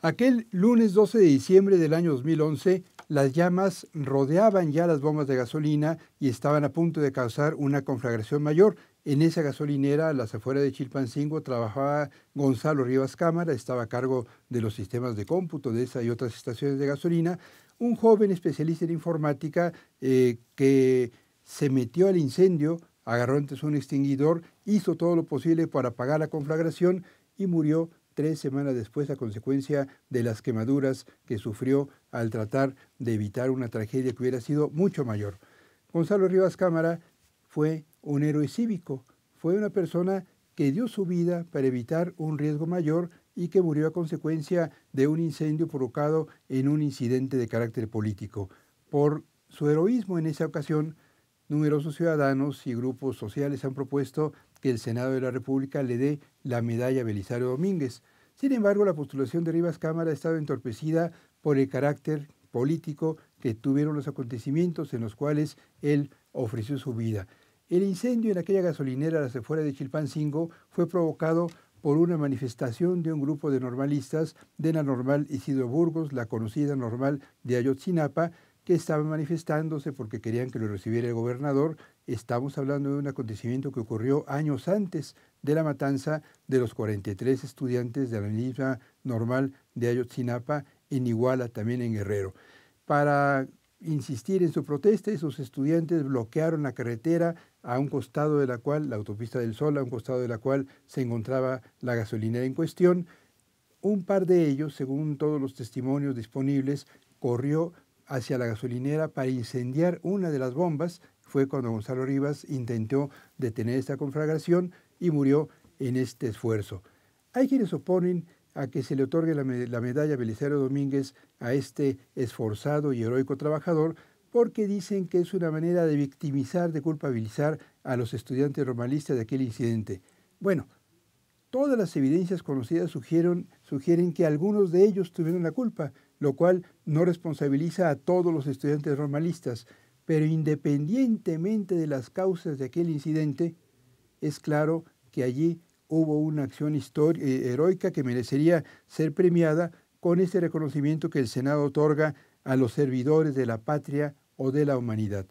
Aquel lunes 12 de diciembre del año 2011, las llamas rodeaban ya las bombas de gasolina y estaban a punto de causar una conflagración mayor. En esa gasolinera, a las afueras de Chilpancingo, trabajaba Gonzalo Rivas Cámara, estaba a cargo de los sistemas de cómputo de esa y otras estaciones de gasolina, un joven especialista en informática eh, que se metió al incendio, agarró antes un extinguidor, hizo todo lo posible para apagar la conflagración y murió tres semanas después a consecuencia de las quemaduras que sufrió al tratar de evitar una tragedia que hubiera sido mucho mayor. Gonzalo Rivas Cámara fue un héroe cívico, fue una persona que dio su vida para evitar un riesgo mayor y que murió a consecuencia de un incendio provocado en un incidente de carácter político. Por su heroísmo en esa ocasión, Numerosos ciudadanos y grupos sociales han propuesto que el Senado de la República le dé la medalla a Belisario Domínguez. Sin embargo, la postulación de Rivas Cámara ha estado entorpecida por el carácter político que tuvieron los acontecimientos en los cuales él ofreció su vida. El incendio en aquella gasolinera a las afueras de Chilpancingo fue provocado por una manifestación de un grupo de normalistas de la normal Isidro Burgos, la conocida normal de Ayotzinapa, que estaban manifestándose porque querían que lo recibiera el gobernador. Estamos hablando de un acontecimiento que ocurrió años antes de la matanza de los 43 estudiantes de la misma normal de Ayotzinapa en Iguala, también en Guerrero. Para insistir en su protesta, esos estudiantes bloquearon la carretera a un costado de la cual, la autopista del Sol, a un costado de la cual se encontraba la gasolinera en cuestión. Un par de ellos, según todos los testimonios disponibles, corrió hacia la gasolinera para incendiar una de las bombas. Fue cuando Gonzalo Rivas intentó detener esta conflagración y murió en este esfuerzo. Hay quienes oponen a que se le otorgue la, medalla Belisario Domínguez a este esforzado y heroico trabajador porque dicen que es una manera de victimizar, de culpabilizar a los estudiantes normalistas de aquel incidente. Bueno, todas las evidencias conocidas sugieren, sugieren que algunos de ellos tuvieron la culpa, lo cual no responsabiliza a todos los estudiantes normalistas, pero independientemente de las causas de aquel incidente, es claro que allí hubo una acción eh, heroica que merecería ser premiada con este reconocimiento que el Senado otorga a los servidores de la patria o de la humanidad.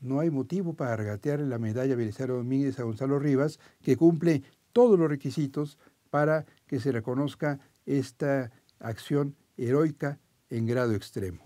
No hay motivo para regatear la medalla Belisario Domínguez a Gonzalo Rivas, que cumple todos los requisitos para que se reconozca esta acción heroica en grado extremo.